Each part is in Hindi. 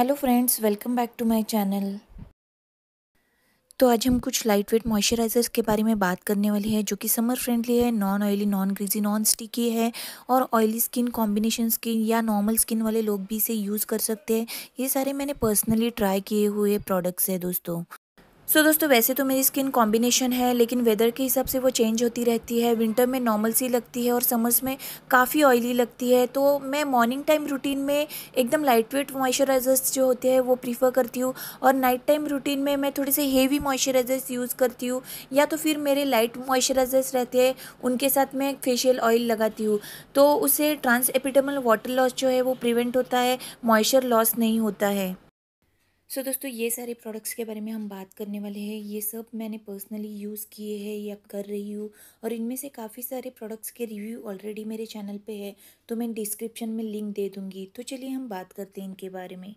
hello friends welcome back to my channel तो आज हम कुछ लाइट वेट मॉइस्चराइज़र्स के बारे में बात करने वाले हैं जो कि समर फ्रेंडली है non oily non greasy non sticky है और ऑयली स्किन कॉम्बिनेशन स्किन या नॉर्मल स्किन वाले लोग भी इसे यूज़ कर सकते हैं ये सारे मैंने पर्सनली ट्राई किए हुए प्रोडक्ट्स हैं दोस्तों सो so, दोस्तों वैसे तो मेरी स्किन कॉम्बिनेशन है लेकिन वेदर के हिसाब से वो चेंज होती रहती है विंटर में नॉर्मल सी लगती है और समर्स में काफ़ी ऑयली लगती है तो मैं मॉर्निंग टाइम रूटीन में एकदम लाइट वेट मॉइस्चराइजर्स जो होते हैं वो प्रीफर करती हूँ और नाइट टाइम रूटीन में मैं थोड़े से हेवी मॉइस्चराइजर्स यूज़ करती हूँ या तो फिर मेरे लाइट मॉइस्चराइजर्स रहते हैं उनके साथ मैं फेशियल ऑयल लगाती हूँ तो उससे ट्रांस एपिटमल वाटर लॉस जो है वो प्रिवेंट होता है मॉइस्चर लॉस नहीं होता है सो so, दोस्तों ये सारे प्रोडक्ट्स के बारे में हम बात करने वाले हैं ये सब मैंने पर्सनली यूज़ किए हैं या कर रही हूँ और इनमें से काफ़ी सारे प्रोडक्ट्स के रिव्यू ऑलरेडी मेरे चैनल पे है तो मैं डिस्क्रिप्शन में लिंक दे दूँगी तो चलिए हम बात करते हैं इनके बारे में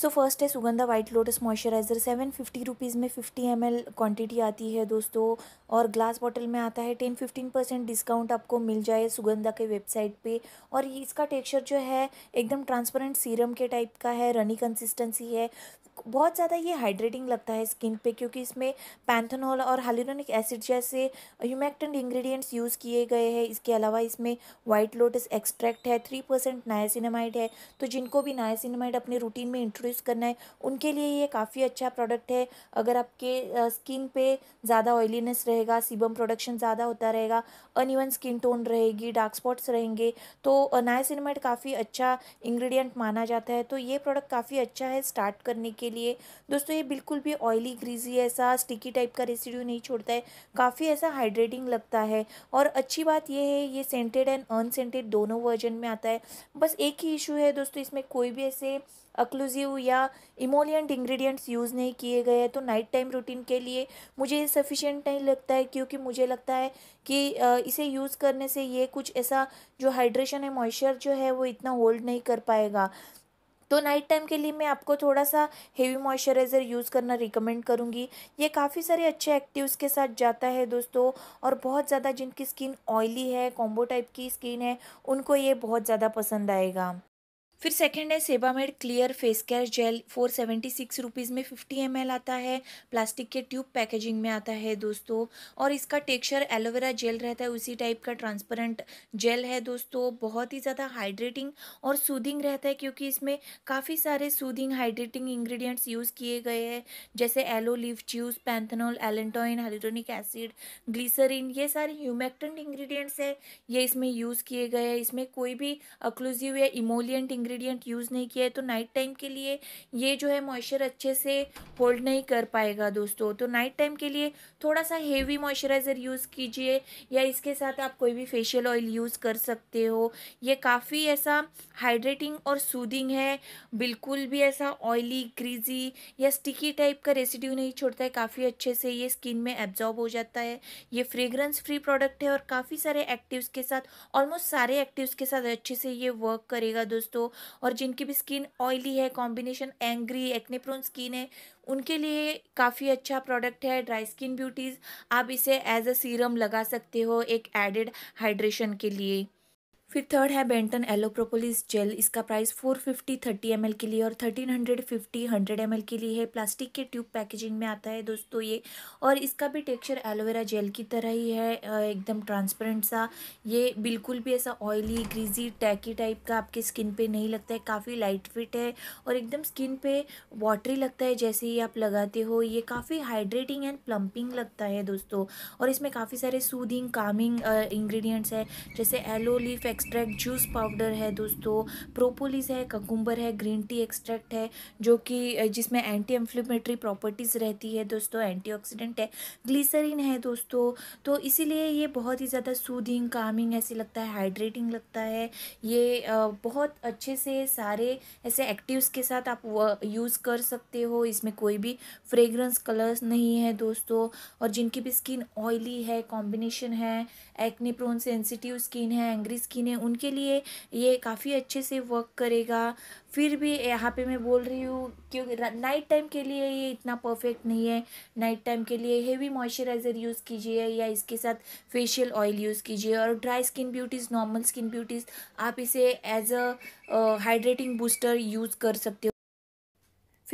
सो फर्स्ट है Sugandha white lotus moisturiser seven fifty rupees में फिफ्टी एम एल क्वान्टिटी आती है दोस्तों और ग्लास बॉटल में आता है टेन फिफ्टीन परसेंट डिस्काउंट आपको मिल जाए सुगंधा के वेबसाइट पे और इसका टेक्सचर जो है एकदम ट्रांसपेरेंट सीरम के टाइप का है रनी कंसिस्टेंसी है बहुत ज़्यादा ये हाइड्रेटिंग लगता है स्किन पे क्योंकि इसमें पैंथनॉल और हाइलोनिक एसिड जैसे ह्यूमेक्टेंट इंग्रेडिएंट्स यूज़ किए गए हैं इसके अलावा इसमें वाइट लोटस एक्सट्रैक्ट है थ्री परसेंट नायासिनामाइड है तो जिनको भी नायासिनामाइड अपने रूटीन में इंट्रोड्यूस करना है उनके लिए ये काफ़ी अच्छा प्रोडक्ट है अगर आपके स्किन पे ज़्यादा ऑयलीनेस रहेगा सीबम प्रोडक्शन ज़्यादा होता रहेगा अनइवन स्किन टोन रहेगी डार्क स्पॉट्स रहेंगे तो नायासिनामाइड काफ़ी अच्छा इंग्रेडिएंट माना जाता है तो ये प्रोडक्ट काफ़ी अच्छा है स्टार्ट करने के के लिए दोस्तों ये बिल्कुल भी ऑयली ग्रीजी ऐसा स्टिकी टाइप का रेसिड्यू नहीं छोड़ता है काफ़ी ऐसा हाइड्रेटिंग लगता है और अच्छी बात यह है ये सेंटेड एंड अनसेंटेड दोनों वर्जन में आता है बस एक ही इशू है दोस्तों इसमें कोई भी ऐसे अक्लूजिव या इमोलियंट इंग्रेडिएंट्स यूज़ नहीं किए गए हैं तो नाइट टाइम रूटीन के लिए मुझे सफिशेंट नहीं लगता है क्योंकि मुझे लगता है कि इसे यूज़ करने से ये कुछ ऐसा जो हाइड्रेशन है मॉइस्चर जो है वो इतना होल्ड नहीं कर पाएगा तो नाइट टाइम के लिए मैं आपको थोड़ा सा हेवी मॉइस्चराइज़र यूज़ करना रिकमेंड करूँगी ये काफ़ी सारे अच्छे एक्टिव्स के साथ जाता है दोस्तों और बहुत ज़्यादा जिनकी स्किन ऑयली है कॉम्बो टाइप की स्किन है उनको ये बहुत ज़्यादा पसंद आएगा फिर सेकंड है Sebamed clear face care gel four seventy six rupees में फिफ्टी एम आता है प्लास्टिक के ट्यूब पैकेजिंग में आता है दोस्तों और इसका टेक्सचर एलोवेरा जेल रहता है उसी टाइप का ट्रांसपेरेंट जेल है दोस्तों बहुत ही ज़्यादा हाइड्रेटिंग और सूदिंग रहता है क्योंकि इसमें काफ़ी सारे सूदिंग हाइड्रेटिंग इन्ग्रीडियंट्स यूज़ किए गए हैं जैसे aloe leaf juice panthenol allantoin hyaluronic acid glycerin ये सारे ह्यूमेक्टेंट इन्ग्रीडियंट्स है ये इसमें यूज़ किए गए हैं इसमें कोई भी अक्लूजिव या इमोलियंट इंग्री इंग्रेडिएंट यूज़ नहीं किया है तो नाइट टाइम के लिए ये जो है मॉइस्चर अच्छे से होल्ड नहीं कर पाएगा दोस्तों तो नाइट टाइम के लिए थोड़ा सा हेवी मॉइस्चराइज़र यूज़ कीजिए या इसके साथ आप कोई भी फेशियल ऑयल यूज़ कर सकते हो ये काफ़ी ऐसा हाइड्रेटिंग और सूदिंग है बिल्कुल भी ऐसा ऑयली ग्रीजी या स्टिकी टाइप का रेसिड्यू नहीं छोड़ता है काफ़ी अच्छे से ये स्किन में एब्जॉर्ब हो जाता है ये फ्रेग्रेंस फ्री प्रोडक्ट है और काफ़ी सारे एक्टिव्स के साथ ऑलमोस्ट सारे एक्टिव्स के साथ अच्छे से ये वर्क करेगा दोस्तों और जिनकी भी स्किन ऑयली है कॉम्बिनेशन एंग्री एक्नेप्रोन स्किन है उनके लिए काफ़ी अच्छा प्रोडक्ट है ड्राई स्किन ब्यूटीज़ आप इसे एज अ सीरम लगा सकते हो एक एडेड हाइड्रेशन के लिए फिर थर्ड है बेंटन एलोप्रोपोलिस जेल इसका प्राइस 450 थर्टी एम के लिए और 1350 हंड्रेड एम के लिए है प्लास्टिक के ट्यूब पैकेजिंग में आता है दोस्तों ये और इसका भी टेक्सचर एलोवेरा जेल की तरह ही है एकदम ट्रांसपेरेंट सा ये बिल्कुल भी ऐसा ऑयली ग्रीजी टैकी टाइप का आपके स्किन पे नहीं लगता है काफ़ी लाइट फिट है और एकदम स्किन पे वाटरी लगता है जैसे ही आप लगाते हो ये काफ़ी हाइड्रेटिंग एंड प्लम्पिंग लगता है दोस्तों और इसमें काफ़ी सारे सूदिंग कामिंग इन्ग्रीडियंट्स है जैसे aloe leaf ex extract juice powder है दोस्तों प्रोपोलिस है ककुम्बर है ग्रीन टी एक्सट्रैक्ट है जो कि जिसमें एंटी इन्फ्लेमेटरी प्रॉपर्टीज़ रहती है दोस्तों एंटीऑक्सीडेंट है ग्लिसरीन है दोस्तों तो इसीलिए ये बहुत ही ज़्यादा सूदिंग कामिंग ऐसे लगता है हाइड्रेटिंग लगता है ये बहुत अच्छे से सारे ऐसे एक्टिव्स के साथ आप यूज़ कर सकते हो इसमें कोई भी फ्रेग्रेंस कलर्स नहीं है दोस्तों और जिनकी भी स्किन ऑयली है कॉम्बिनेशन है एक्नी प्रोन सेंसिटिव स्किन है एंग्री स्किन है हैं उनके लिए ये काफ़ी अच्छे से वर्क करेगा फिर भी यहाँ पे मैं बोल रही हूँ क्योंकि नाइट टाइम के लिए ये इतना परफेक्ट नहीं है नाइट टाइम के लिए हेवी मॉइस्चराइज़र यूज़ कीजिए या इसके साथ फेशियल ऑयल यूज़ कीजिए और dry skin beauties normal skin beauties आप इसे as a hydrating booster use कर सकते हो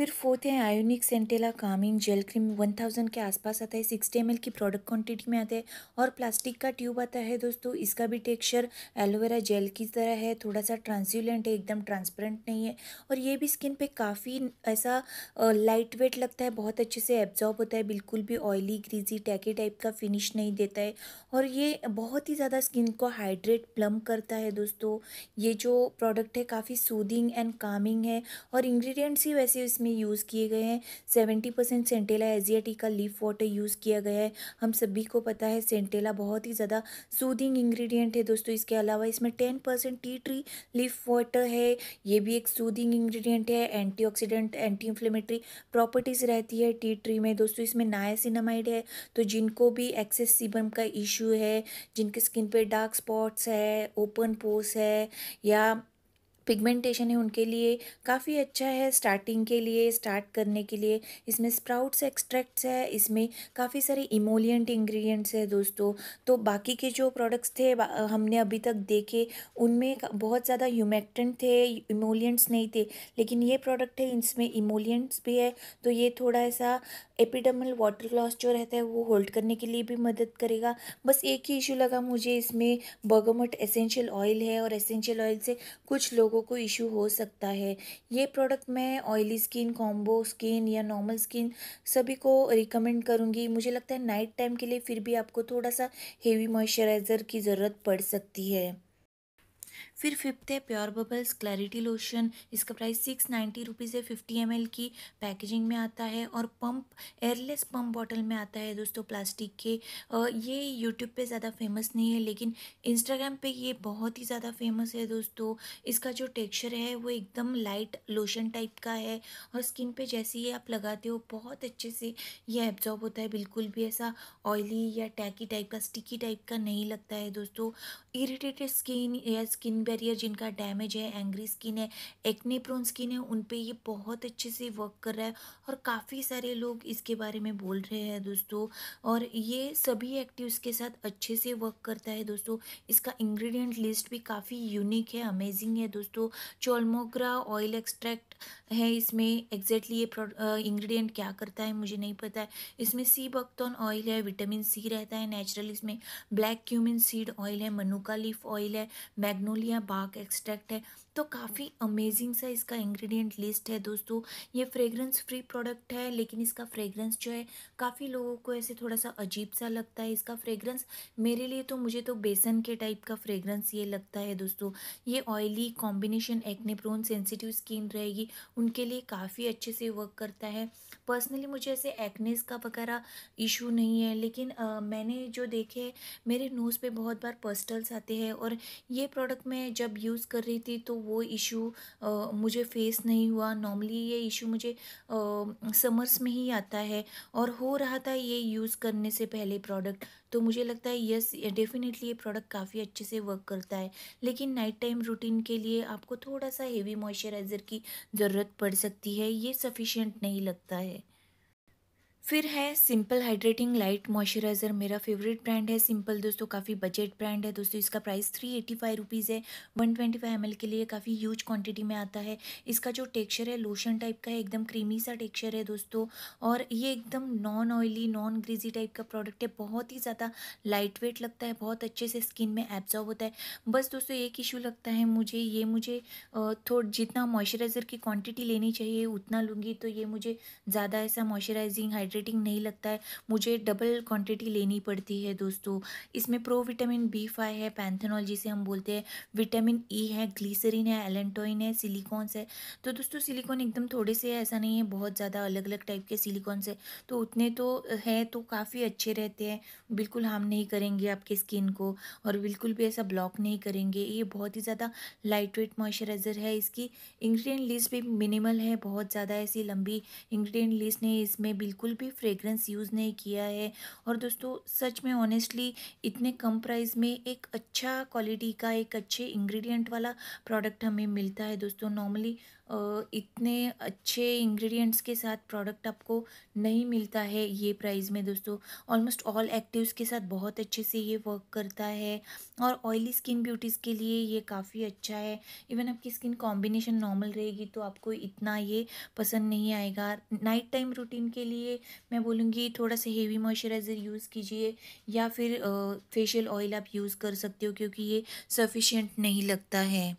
फिर फोर्थ है ionic centella calming gel cream one thousand के आसपास आता है सिक्सटी एम की प्रोडक्ट क्वांटिटी में आता है और प्लास्टिक का ट्यूब आता है दोस्तों इसका भी टेक्सचर एलोवेरा जेल की तरह है थोड़ा सा ट्रांसल्यूलेंट है एकदम ट्रांसपेरेंट नहीं है और ये भी स्किन पे काफ़ी ऐसा लाइट वेट लगता है बहुत अच्छे से एब्जॉर्ब होता है बिल्कुल भी ऑयली ग्रीजी टैकी टाइप का फिनिश नहीं देता है और ये बहुत ही ज़्यादा स्किन को हाइड्रेट प्लम करता है दोस्तों ये जो प्रोडक्ट है काफ़ी सूदिंग एंड कामिंग है और इन्ग्रीडियंट्स ही वैसे इसमें में यूज़ किए गए हैं seventy percent centella asiatica leaf water use किया गया है हम सभी को पता है सेंटेला बहुत ही ज़्यादा सूदिंग इंग्रेडिएंट है दोस्तों इसके अलावा इसमें ten percent tea tree leaf water है ये भी एक सूदिंग इंग्रेडिएंट है anti oxidant anti inflammatory properties रहती है टी ट्री में दोस्तों इसमें नायासिनामाइड है तो जिनको भी एक्सेस सीबम का इशू है जिनके स्किन पर डार्क स्पॉट्स है ओपन पोस है या पिगमेंटेशन है उनके लिए काफ़ी अच्छा है स्टार्टिंग के लिए स्टार्ट करने के लिए इसमें स्प्राउट्स एक्सट्रैक्ट्स है इसमें काफ़ी सारे इमोलियंट इंग्रेडिएंट्स है दोस्तों तो बाकी के जो प्रोडक्ट्स थे हमने अभी तक देखे उनमें बहुत ज़्यादा ह्यूमेक्टेंट थे इमोलियंट्स नहीं थे लेकिन ये प्रोडक्ट है इसमें इमोलियंट्स भी है तो ये थोड़ा सा एपिडमल वाटर लॉस जो रहता है वो होल्ड करने के लिए भी मदद करेगा बस एक ही इशू लगा मुझे इसमें बर्गमट एसेंशियल ऑयल है और एसेंशियल ऑयल से कुछ लोग लोगों को इशू हो सकता है ये प्रोडक्ट मैं ऑयली स्किन कॉम्बो स्किन या नॉर्मल स्किन सभी को रिकमेंड करूँगी मुझे लगता है नाइट टाइम के लिए फिर भी आपको थोड़ा सा हेवी मॉइस्चराइज़र की ज़रूरत पड़ सकती है फिर फिफ्थ है प्योर बबल्स क्लैरिटी लोशन इसका प्राइस सिक्स नाइन्टी रुपीज़ है फिफ्टी एम की पैकेजिंग में आता है और पंप एयरलेस पंप बॉटल में आता है दोस्तों प्लास्टिक के ये यूट्यूब पे ज़्यादा फेमस नहीं है लेकिन इंस्टाग्राम पे ये बहुत ही ज़्यादा फेमस है दोस्तों इसका जो टेक्स्चर है वो एकदम लाइट लोशन टाइप का है और स्किन पे जैसे ही आप लगाते हो बहुत अच्छे से ये एब्जॉर्ब होता है बिल्कुल भी ऐसा ऑयली या टैकी टाइप का स्टिकी टाइप का नहीं लगता है दोस्तों इरीटेटेड स्किन या स्किन बैरियर जिनका डैमेज है एंग्री स्किन है एक्ने प्रोन स्किन है उन पर ये बहुत अच्छे से वर्क कर रहा है और काफ़ी सारे लोग इसके बारे में बोल रहे हैं दोस्तों और ये सभी एक्टिव्स के साथ अच्छे से वर्क करता है दोस्तों इसका इंग्रेडिएंट लिस्ट भी काफ़ी यूनिक है अमेजिंग है दोस्तों चोलमोग्रा ऑयल एक्सट्रैक्ट है इसमें एग्जैक्टली ये इंग्रेडिएंट क्या करता है मुझे नहीं पता है इसमें सी बक्तौन ऑयल है विटामिन सी रहता है नेचुरल इसमें ब्लैक क्यूमिन सीड ऑयल है मनुका लीफ ऑयल है मैग्नोलिया बाग एक्सट्रैक्ट है तो काफ़ी अमेजिंग सा इसका इंग्रेडिएंट लिस्ट है दोस्तों ये फ्रेगरेंस फ्री प्रोडक्ट है लेकिन इसका फ्रेगरेंस जो है काफ़ी लोगों को ऐसे थोड़ा सा अजीब सा लगता है इसका फ्रेगरेंस मेरे लिए तो मुझे तो बेसन के टाइप का फ्रेगरेंस ये लगता है दोस्तों ये oily combination acne prone sensitive skin रहेगी उनके लिए काफ़ी अच्छे से वर्क करता है पर्सनली मुझे ऐसे एक्नेस का वगैरह इशू नहीं है लेकिन आ, मैंने जो देखे मेरे नोज़ पर बहुत बार पर्स्टल्स आते हैं और ये प्रोडक्ट मैं मैं जब यूज़ कर रही थी तो वो इशू मुझे फेस नहीं हुआ नॉर्मली ये इशू मुझे समर्स में ही आता है और हो रहा था ये यूज़ करने से पहले प्रोडक्ट तो मुझे लगता है यस डेफिनेटली ये प्रोडक्ट काफ़ी अच्छे से वर्क करता है लेकिन नाइट टाइम रूटीन के लिए आपको थोड़ा सा हेवी मॉइस्चराइज़र की ज़रूरत पड़ सकती है ये सफिशेंट नहीं लगता है फिर है सिंपल हाइड्रेटिंग लाइट मॉइस्चराइज़र मेरा फेवरेट ब्रांड है सिंपल दोस्तों काफ़ी बजट ब्रांड है दोस्तों इसका price three eighty five rupees है वन ट्वेंटी फाइव एम के लिए काफ़ी ह्यूज क्वांटिटी में आता है इसका जो टेक्सचर है लोशन टाइप का है एकदम क्रीमी सा टेक्सचर है दोस्तों और ये एकदम non oily non greasy type का प्रोडक्ट है बहुत ही ज़्यादा लाइट वेट लगता है बहुत अच्छे से स्किन में एब्जॉर्व होता है बस दोस्तों एक इशू लगता है मुझे ये मुझे थोड़ा जितना मॉइस्चराइज़र की क्वान्टिटी लेनी चाहिए उतना लूँगी तो ये मुझे ज़्यादा ऐसा मॉइस्चराइजिंग हाइड्रेट इरिटेटिंग नहीं लगता है मुझे डबल क्वांटिटी लेनी पड़ती है दोस्तों इसमें प्रो विटामिन बी फाइव है पैंथेनॉल जिसे हम बोलते हैं विटामिन ई e है ग्लीसरीन है एलेंटोइन है सिलिकॉन्स है तो दोस्तों सिलिकॉन एकदम थोड़े से ऐसा नहीं है बहुत ज़्यादा अलग अलग टाइप के सिलिकॉन्स है तो उतने तो है तो काफ़ी अच्छे रहते हैं बिल्कुल हार्म नहीं करेंगे आपके स्किन को और बिल्कुल भी ऐसा ब्लॉक नहीं करेंगे ये बहुत ही ज़्यादा लाइट वेट मॉइस्चराइज़र है इसकी इंग्रेडिएंट लिस्ट भी मिनिमल है बहुत ज़्यादा ऐसी लंबी इंग्रेडिएंट लिस्ट नहीं इसमें बिल्कुल भी फ्रेगरेंस यूज़ नहीं किया है और दोस्तों सच में ऑनेस्टली इतने कम प्राइस में एक अच्छा क्वालिटी का एक अच्छे इंग्रेडिएंट वाला प्रोडक्ट हमें मिलता है दोस्तों नॉर्मली इतने अच्छे इंग्रेडिएंट्स के साथ प्रोडक्ट आपको नहीं मिलता है ये प्राइस में दोस्तों ऑलमोस्ट ऑल एक्टिव्स के साथ बहुत अच्छे से ये वर्क करता है और ऑयली स्किन ब्यूटीज़ के लिए ये काफ़ी अच्छा है इवन आपकी स्किन कॉम्बिनेशन नॉर्मल रहेगी तो आपको इतना ये पसंद नहीं आएगा नाइट टाइम रूटीन के लिए मैं बोलूँगी थोड़ा सा हेवी मॉइस्चराइज़र यूज़ कीजिए या फिर फेशियल ऑयल आप यूज़ कर सकते हो क्योंकि ये सफिशेंट नहीं लगता है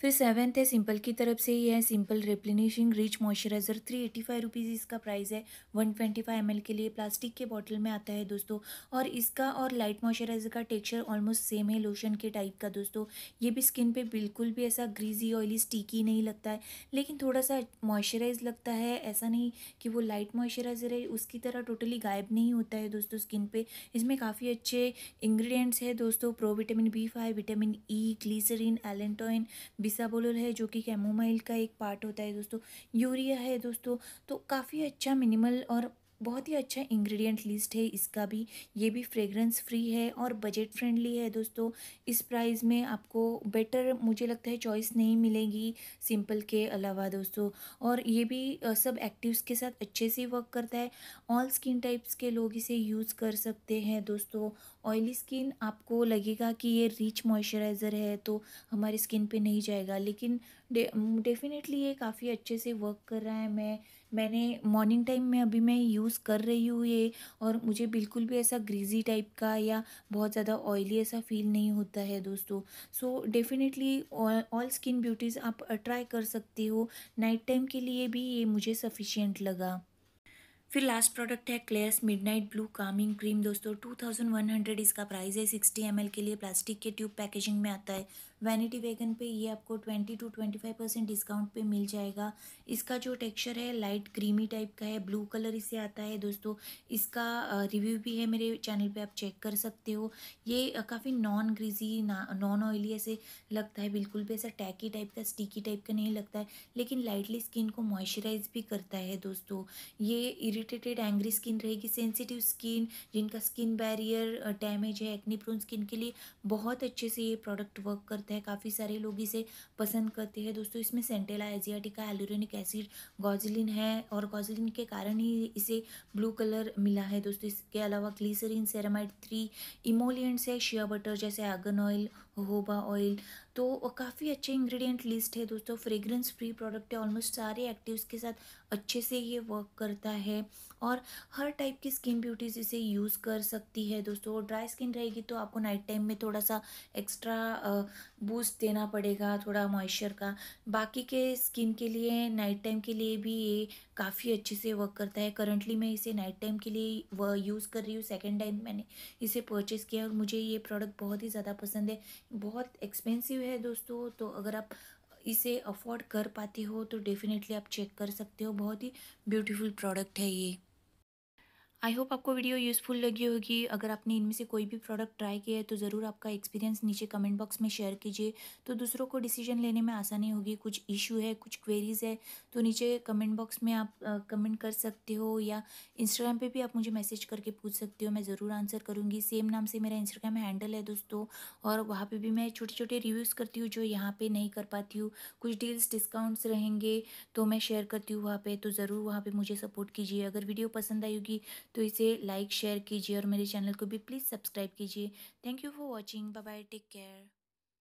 फिर सेवन्थ है सिंपल की तरफ से ये है Simple replenishing rich moisturiser three eighty five rupees इसका प्राइस है one twenty five M L के लिए प्लास्टिक के बॉटल में आता है दोस्तों और इसका और लाइट मॉइस्चराइज़र का टेक्सचर ऑलमोस्ट सेम है लोशन के टाइप का दोस्तों ये भी स्किन पे बिल्कुल भी ऐसा ग्रीजी ऑयली स्टिकी नहीं लगता है लेकिन थोड़ा सा मॉइस्चराइज लगता है ऐसा नहीं कि वो लाइट मॉइस्चराइज़र है उसकी तरह टोटली गायब नहीं होता है दोस्तों स्किन पर इसमें काफ़ी अच्छे इंग्रीडियंट्स है दोस्तों pro vitamin B five vitamin E glycerin allantoin bisabolol है जो कि कैमोमाइल का एक पार्ट होता है दोस्तों यूरिया है दोस्तों तो काफ़ी अच्छा मिनिमल और बहुत ही अच्छा इंग्रेडिएंट लिस्ट है इसका भी ये भी फ्रेगरेंस फ्री है और बजट फ्रेंडली है दोस्तों इस प्राइस में आपको बेटर मुझे लगता है चॉइस नहीं मिलेगी सिंपल के अलावा दोस्तों और ये भी सब एक्टिव्स के साथ अच्छे से वर्क करता है ऑल स्किन टाइप्स के लोग इसे यूज़ कर सकते हैं दोस्तों ऑयली स्किन आपको लगेगा कि ये रिच मॉइस्चराइज़र है तो हमारी स्किन पर नहीं जाएगा लेकिन डेफिनेटली ये काफ़ी अच्छे से वर्क कर रहा है मैं मैंने मॉर्निंग टाइम में अभी मैं यूज़ कर रही हूँ ये और मुझे बिल्कुल भी ऐसा ग्रीजी टाइप का या बहुत ज़्यादा ऑयली ऐसा फील नहीं होता है दोस्तों so definitely all skin beauties आप ट्राई कर सकते हो नाइट टाइम के लिए भी ये मुझे सफिशियंट लगा फिर लास्ट प्रोडक्ट है Klairs midnight blue calming cream दोस्तों टू थाउजेंड वन हंड्रेड इसका प्राइस है सिक्सटी एम के लिए प्लास्टिक के ट्यूब पैकेजिंग में आता है वैनिटी वेगन पे ये आपको twenty two twenty five percent discount पे मिल जाएगा इसका जो टेक्सचर है लाइट क्रीमी टाइप का है ब्लू कलर इसे आता है दोस्तों इसका रिव्यू भी है मेरे चैनल पे आप चेक कर सकते हो ये काफ़ी नॉन ग्रीजी नॉन ऑयली ऐसे लगता है बिल्कुल भी ऐसा टैकी टाइप का स्टिकी टाइप का नहीं लगता है लेकिन लाइटली स्किन को मॉइस्चराइज भी करता है दोस्तों ये इरीटेटेड एंग्री स्किन रहेगी सेंसिटिव स्किन जिनका स्किन बैरियर डैमेज है एक्नी प्रोन स्किन के लिए बहुत अच्छे से ये प्रोडक्ट वर्क करता है है काफ़ी सारे लोग इसे पसंद करते हैं दोस्तों इसमें सेंटेला एजियाटिका एल्यूरेनिक एसिड गॉजलिन है और गॉजलिन के कारण ही इसे ब्लू कलर मिला है दोस्तों इसके अलावा क्लीसरिन सेरामाइड थ्री इमोलियंट्स है शिया बटर जैसे आगन ऑयल होबा ऑयल तो काफ़ी अच्छे इंग्रेडिएंट लिस्ट है दोस्तों फ्रेग्रेंस फ्री प्रोडक्ट है ऑलमोस्ट सारे एक्टिव्स के साथ अच्छे से ये वर्क करता है और हर टाइप की स्किन ब्यूटीज इसे यूज़ कर सकती है दोस्तों ड्राई स्किन रहेगी तो आपको नाइट टाइम में थोड़ा सा एक्स्ट्रा बूस्ट देना पड़ेगा थोड़ा मॉइस्चर का बाकी के स्किन के लिए नाइट टाइम के लिए भी ये काफ़ी अच्छे से वर्क करता है करंटली मैं इसे नाइट टाइम के लिए व यूज़ कर रही हूँ सेकेंड टाइम मैंने इसे परचेज़ किया और मुझे ये प्रोडक्ट बहुत ही ज़्यादा पसंद है बहुत एक्सपेंसिव है दोस्तों तो अगर आप इसे अफोर्ड कर पाते हो तो डेफिनेटली आप चेक कर सकते हो बहुत ही ब्यूटीफुल प्रोडक्ट है ये आई होप आपको वीडियो यूज़फुल लगी होगी अगर आपने इनमें से कोई भी प्रोडक्ट ट्राई किया है तो ज़रूर आपका एक्सपीरियंस नीचे कमेंट बॉक्स में शेयर कीजिए तो दूसरों को डिसीजन लेने में आसानी होगी कुछ इशू है कुछ क्वेरीज़ है तो नीचे कमेंट बॉक्स में आप कमेंट कर सकते हो या इंस्टाग्राम पे भी आप मुझे मैसेज करके पूछ सकते हो मैं ज़रूर आंसर करूँगी सेम नाम से मेरा इंस्टाग्राम हैंडल है दोस्तों और वहाँ पर भी मैं छोटे छोटे रिव्यूज़ करती हूँ जो यहाँ पर नहीं कर पाती हूँ कुछ डील्स डिस्काउंट्स रहेंगे तो मैं शेयर करती हूँ वहाँ पर तो ज़रूर वहाँ पर मुझे सपोर्ट कीजिए अगर वीडियो पसंद आई होगी तो इसे लाइक शेयर कीजिए और मेरे चैनल को भी प्लीज़ सब्सक्राइब कीजिए thank you for watching bye bye take care